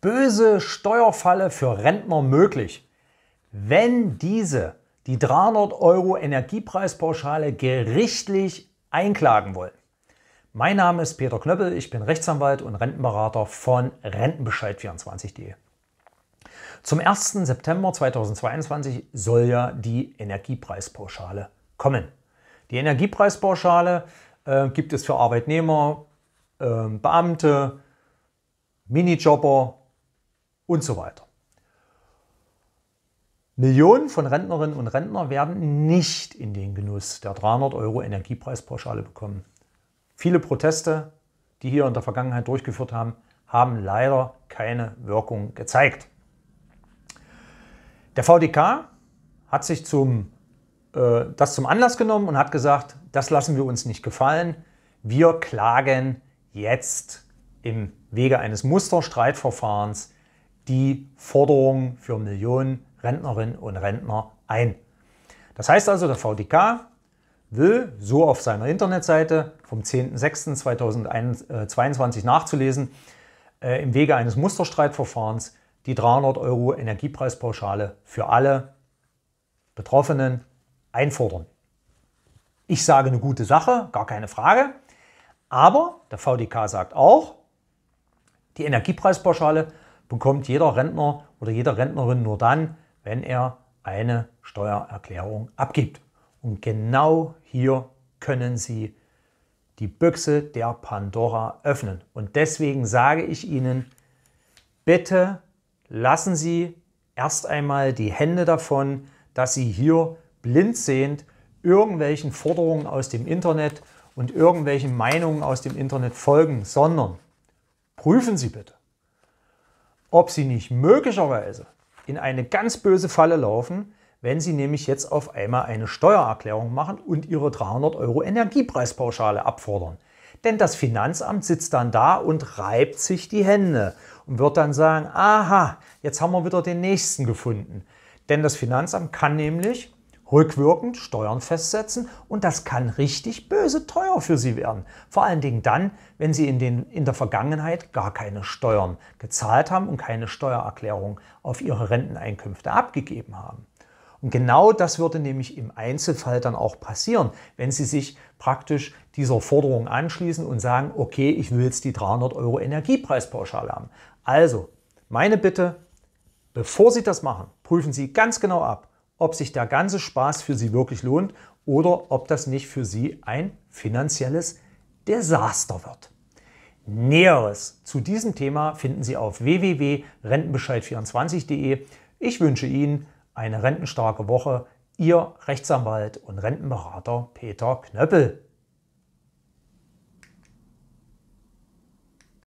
böse Steuerfalle für Rentner möglich. Wenn diese die 300 Euro Energiepreispauschale gerichtlich einklagen wollen. Mein Name ist Peter Knöppel, ich bin Rechtsanwalt und Rentenberater von Rentenbescheid24.de. Zum 1. September 2022 soll ja die Energiepreispauschale kommen. Die Energiepreispauschale äh, gibt es für Arbeitnehmer, äh, Beamte, Minijobber, und so weiter. Millionen von Rentnerinnen und Rentnern werden nicht in den Genuss der 300 Euro Energiepreispauschale bekommen. Viele Proteste, die hier in der Vergangenheit durchgeführt haben, haben leider keine Wirkung gezeigt. Der VDK hat sich zum, äh, das zum Anlass genommen und hat gesagt, das lassen wir uns nicht gefallen. Wir klagen jetzt im Wege eines Musterstreitverfahrens die Forderungen für Millionen Rentnerinnen und Rentner ein. Das heißt also, der VDK will, so auf seiner Internetseite vom 10.06.2022 äh, nachzulesen, äh, im Wege eines Musterstreitverfahrens die 300 Euro Energiepreispauschale für alle Betroffenen einfordern. Ich sage eine gute Sache, gar keine Frage. Aber der VDK sagt auch, die Energiepreispauschale bekommt jeder Rentner oder jede Rentnerin nur dann, wenn er eine Steuererklärung abgibt. Und genau hier können Sie die Büchse der Pandora öffnen. Und deswegen sage ich Ihnen, bitte lassen Sie erst einmal die Hände davon, dass Sie hier blindsehend irgendwelchen Forderungen aus dem Internet und irgendwelchen Meinungen aus dem Internet folgen, sondern prüfen Sie bitte ob sie nicht möglicherweise in eine ganz böse Falle laufen, wenn sie nämlich jetzt auf einmal eine Steuererklärung machen und ihre 300 Euro Energiepreispauschale abfordern. Denn das Finanzamt sitzt dann da und reibt sich die Hände und wird dann sagen, aha, jetzt haben wir wieder den nächsten gefunden. Denn das Finanzamt kann nämlich rückwirkend Steuern festsetzen und das kann richtig böse teuer für Sie werden. Vor allen Dingen dann, wenn Sie in, den, in der Vergangenheit gar keine Steuern gezahlt haben und keine Steuererklärung auf Ihre Renteneinkünfte abgegeben haben. Und genau das würde nämlich im Einzelfall dann auch passieren, wenn Sie sich praktisch dieser Forderung anschließen und sagen, okay, ich will jetzt die 300 Euro Energiepreispauschale haben. Also, meine Bitte, bevor Sie das machen, prüfen Sie ganz genau ab, ob sich der ganze Spaß für Sie wirklich lohnt oder ob das nicht für Sie ein finanzielles Desaster wird. Näheres zu diesem Thema finden Sie auf www.rentenbescheid24.de. Ich wünsche Ihnen eine rentenstarke Woche. Ihr Rechtsanwalt und Rentenberater Peter Knöppel.